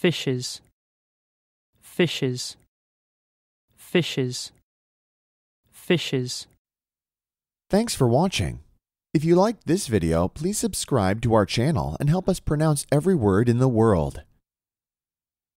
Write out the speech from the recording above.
fishes fishes fishes fishes Thanks for watching. If you liked this video, please subscribe to our channel and help us pronounce every word in the world.